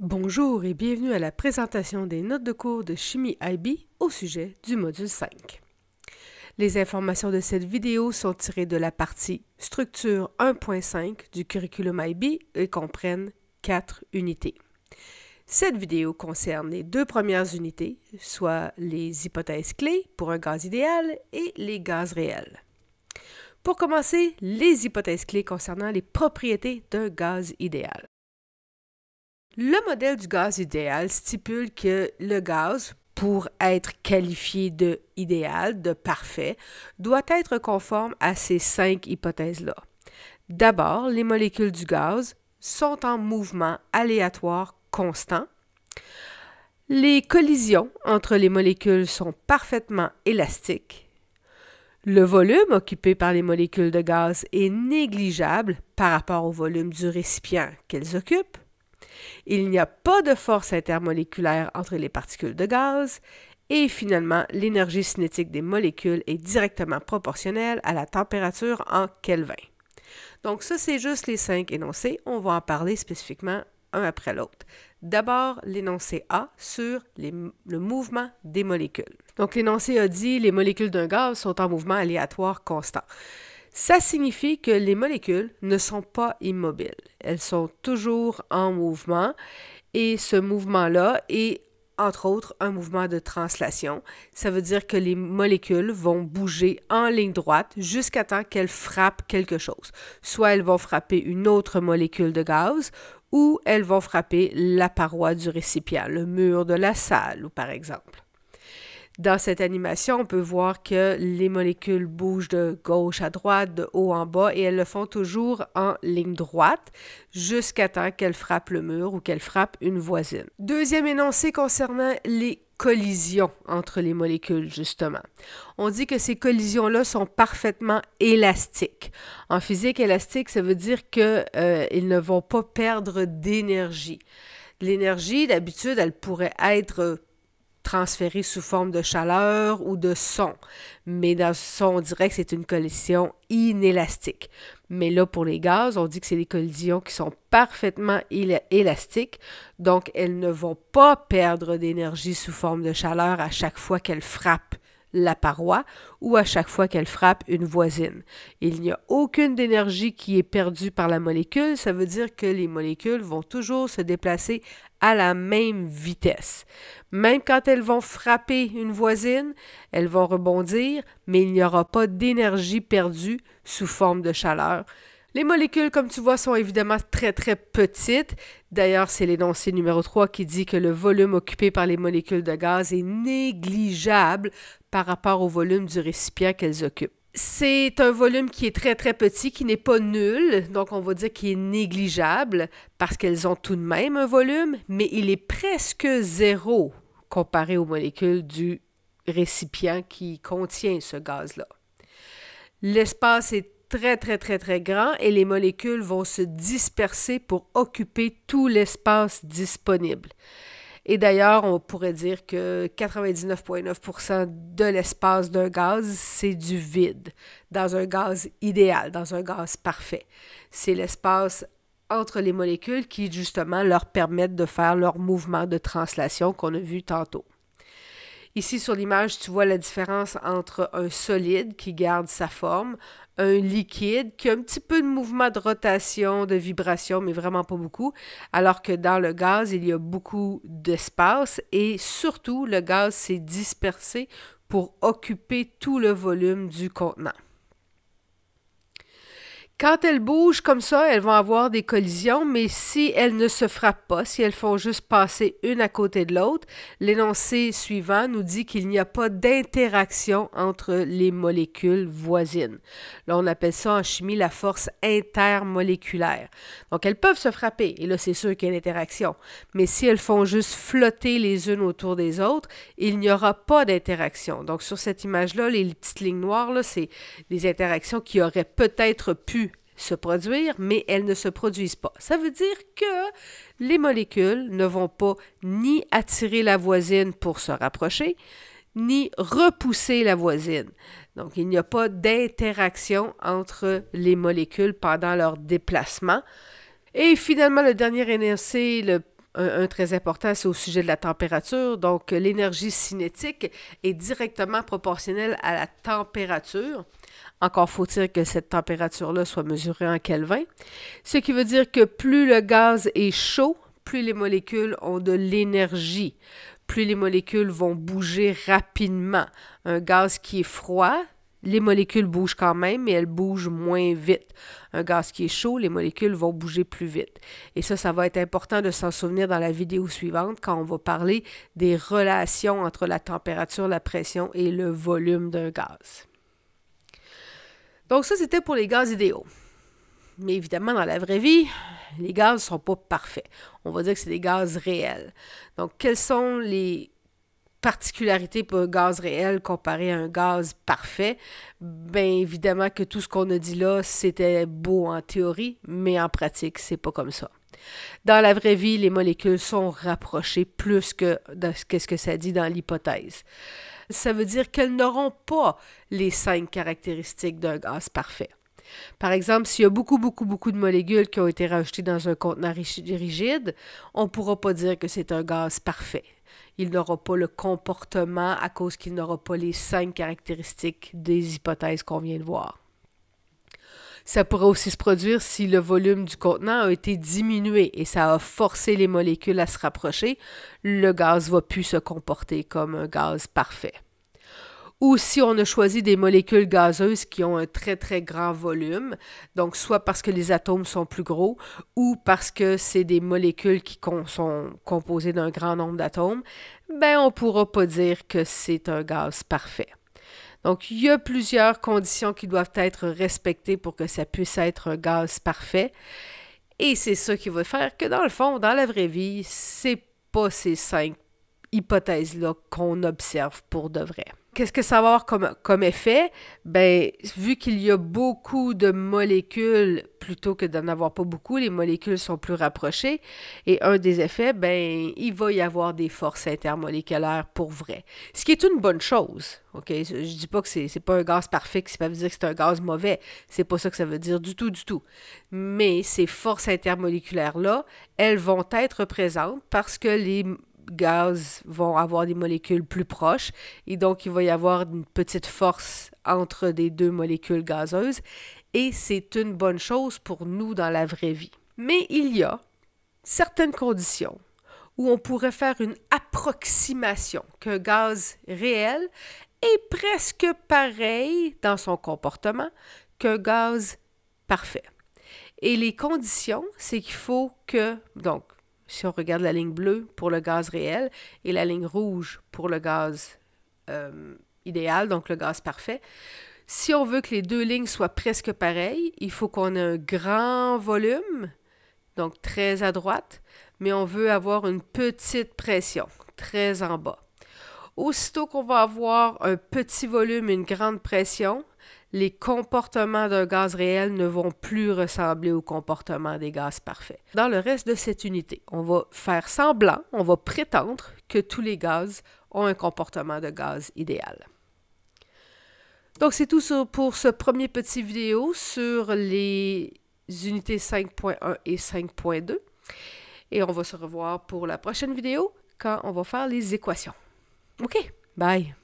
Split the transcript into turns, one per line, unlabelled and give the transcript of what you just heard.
Bonjour et bienvenue à la présentation des notes de cours de chimie IB au sujet du module 5. Les informations de cette vidéo sont tirées de la partie Structure 1.5 du curriculum IB et comprennent 4 unités. Cette vidéo concerne les deux premières unités, soit les hypothèses clés pour un gaz idéal et les gaz réels. Pour commencer, les hypothèses clés concernant les propriétés d'un gaz idéal. Le modèle du gaz idéal stipule que le gaz, pour être qualifié de idéal, de parfait, doit être conforme à ces cinq hypothèses-là. D'abord, les molécules du gaz sont en mouvement aléatoire constant. Les collisions entre les molécules sont parfaitement élastiques. Le volume occupé par les molécules de gaz est négligeable par rapport au volume du récipient qu'elles occupent. Il n'y a pas de force intermoléculaire entre les particules de gaz. Et finalement, l'énergie cinétique des molécules est directement proportionnelle à la température en Kelvin. Donc ça, c'est juste les cinq énoncés. On va en parler spécifiquement un après l'autre. D'abord, l'énoncé A sur le mouvement des molécules. Donc l'énoncé a dit les molécules d'un gaz sont en mouvement aléatoire constant. Ça signifie que les molécules ne sont pas immobiles. Elles sont toujours en mouvement et ce mouvement-là est entre autres un mouvement de translation. Ça veut dire que les molécules vont bouger en ligne droite jusqu'à temps qu'elles frappent quelque chose. Soit elles vont frapper une autre molécule de gaz ou elles vont frapper la paroi du récipient, le mur de la salle, par exemple. Dans cette animation, on peut voir que les molécules bougent de gauche à droite, de haut en bas, et elles le font toujours en ligne droite jusqu'à temps qu'elles frappent le mur ou qu'elles frappent une voisine. Deuxième énoncé concernant les collisions entre les molécules, justement. On dit que ces collisions-là sont parfaitement élastiques. En physique, élastique, ça veut dire que euh, ne vont pas perdre d'énergie. L'énergie, d'habitude, elle pourrait être transférée sous forme de chaleur ou de son. Mais dans son on dirait que c'est une collision inélastique. Mais là, pour les gaz, on dit que c'est des collisions qui sont parfaitement élastiques, donc elles ne vont pas perdre d'énergie sous forme de chaleur à chaque fois qu'elles frappent la paroi ou à chaque fois qu'elle frappe une voisine. Il n'y a aucune d'énergie qui est perdue par la molécule, ça veut dire que les molécules vont toujours se déplacer à la même vitesse. Même quand elles vont frapper une voisine, elles vont rebondir, mais il n'y aura pas d'énergie perdue sous forme de chaleur. Les molécules, comme tu vois, sont évidemment très très petites. D'ailleurs, c'est l'énoncé numéro 3 qui dit que le volume occupé par les molécules de gaz est négligeable par rapport au volume du récipient qu'elles occupent. C'est un volume qui est très très petit, qui n'est pas nul, donc on va dire qu'il est négligeable parce qu'elles ont tout de même un volume, mais il est presque zéro comparé aux molécules du récipient qui contient ce gaz-là. L'espace est très, très, très, très grand et les molécules vont se disperser pour occuper tout l'espace disponible. Et d'ailleurs, on pourrait dire que 99,9% de l'espace d'un gaz, c'est du vide, dans un gaz idéal, dans un gaz parfait. C'est l'espace entre les molécules qui, justement, leur permettent de faire leur mouvement de translation qu'on a vu tantôt. Ici, sur l'image, tu vois la différence entre un solide qui garde sa forme, un liquide qui a un petit peu de mouvement de rotation, de vibration, mais vraiment pas beaucoup, alors que dans le gaz, il y a beaucoup d'espace et surtout, le gaz s'est dispersé pour occuper tout le volume du contenant. Quand elles bougent comme ça, elles vont avoir des collisions, mais si elles ne se frappent pas, si elles font juste passer une à côté de l'autre, l'énoncé suivant nous dit qu'il n'y a pas d'interaction entre les molécules voisines. Là, on appelle ça en chimie la force intermoléculaire. Donc, elles peuvent se frapper, et là, c'est sûr qu'il y a une interaction. Mais si elles font juste flotter les unes autour des autres, il n'y aura pas d'interaction. Donc, sur cette image-là, les petites lignes noires, c'est des interactions qui auraient peut-être pu se produire, mais elles ne se produisent pas. Ça veut dire que les molécules ne vont pas ni attirer la voisine pour se rapprocher, ni repousser la voisine. Donc, il n'y a pas d'interaction entre les molécules pendant leur déplacement. Et finalement, le dernier énoncé, un, très important, c'est au sujet de la température. Donc, l'énergie cinétique est directement proportionnelle à la température. Encore faut-il que cette température-là soit mesurée en Kelvin, ce qui veut dire que plus le gaz est chaud, plus les molécules ont de l'énergie, plus les molécules vont bouger rapidement. Un gaz qui est froid, les molécules bougent quand même, mais elles bougent moins vite. Un gaz qui est chaud, les molécules vont bouger plus vite. Et ça, ça va être important de s'en souvenir dans la vidéo suivante quand on va parler des relations entre la température, la pression et le volume d'un gaz. Donc ça, c'était pour les gaz idéaux. Mais évidemment, dans la vraie vie, les gaz ne sont pas parfaits. On va dire que c'est des gaz réels. Donc, quelles sont les particularités pour un gaz réel comparé à un gaz parfait? Bien évidemment que tout ce qu'on a dit là, c'était beau en théorie, mais en pratique, c'est pas comme ça. Dans la vraie vie, les molécules sont rapprochées plus que ce que ça dit dans l'hypothèse ça veut dire qu'elles n'auront pas les cinq caractéristiques d'un gaz parfait. Par exemple, s'il y a beaucoup, beaucoup, beaucoup de molécules qui ont été rajoutées dans un contenant rigide, on ne pourra pas dire que c'est un gaz parfait. Il n'aura pas le comportement à cause qu'il n'aura pas les cinq caractéristiques des hypothèses qu'on vient de voir. Ça pourrait aussi se produire si le volume du contenant a été diminué et ça a forcé les molécules à se rapprocher. Le gaz va plus se comporter comme un gaz parfait. Ou si on a choisi des molécules gazeuses qui ont un très très grand volume, donc soit parce que les atomes sont plus gros ou parce que c'est des molécules qui sont composées d'un grand nombre d'atomes, ben on pourra pas dire que c'est un gaz parfait. Donc, il y a plusieurs conditions qui doivent être respectées pour que ça puisse être un gaz parfait. Et c'est ça qui va faire que, dans le fond, dans la vraie vie, c'est pas ces cinq hypothèse-là qu'on observe pour de vrai. Qu'est-ce que ça va avoir comme, comme effet? Ben, vu qu'il y a beaucoup de molécules, plutôt que d'en avoir pas beaucoup, les molécules sont plus rapprochées. Et un des effets, ben, il va y avoir des forces intermoléculaires pour vrai. Ce qui est une bonne chose. OK? Je dis pas que c'est, c'est pas un gaz parfait, c'est pas veut dire que c'est un gaz mauvais. C'est pas ça que ça veut dire du tout, du tout. Mais ces forces intermoléculaires-là, elles vont être présentes parce que les gaz vont avoir des molécules plus proches et donc il va y avoir une petite force entre des deux molécules gazeuses et c'est une bonne chose pour nous dans la vraie vie. Mais il y a certaines conditions où on pourrait faire une approximation qu'un gaz réel est presque pareil dans son comportement qu'un gaz parfait. Et les conditions, c'est qu'il faut que, donc, si on regarde la ligne bleue pour le gaz réel et la ligne rouge pour le gaz euh, idéal, donc le gaz parfait. Si on veut que les deux lignes soient presque pareilles, il faut qu'on ait un grand volume, donc très à droite, mais on veut avoir une petite pression, très en bas. Aussitôt qu'on va avoir un petit volume, une grande pression, les comportements d'un gaz réel ne vont plus ressembler aux comportements des gaz parfaits. Dans le reste de cette unité, on va faire semblant, on va prétendre que tous les gaz ont un comportement de gaz idéal. Donc c'est tout pour ce premier petit vidéo sur les unités 5.1 et 5.2. Et on va se revoir pour la prochaine vidéo quand on va faire les équations. OK, bye!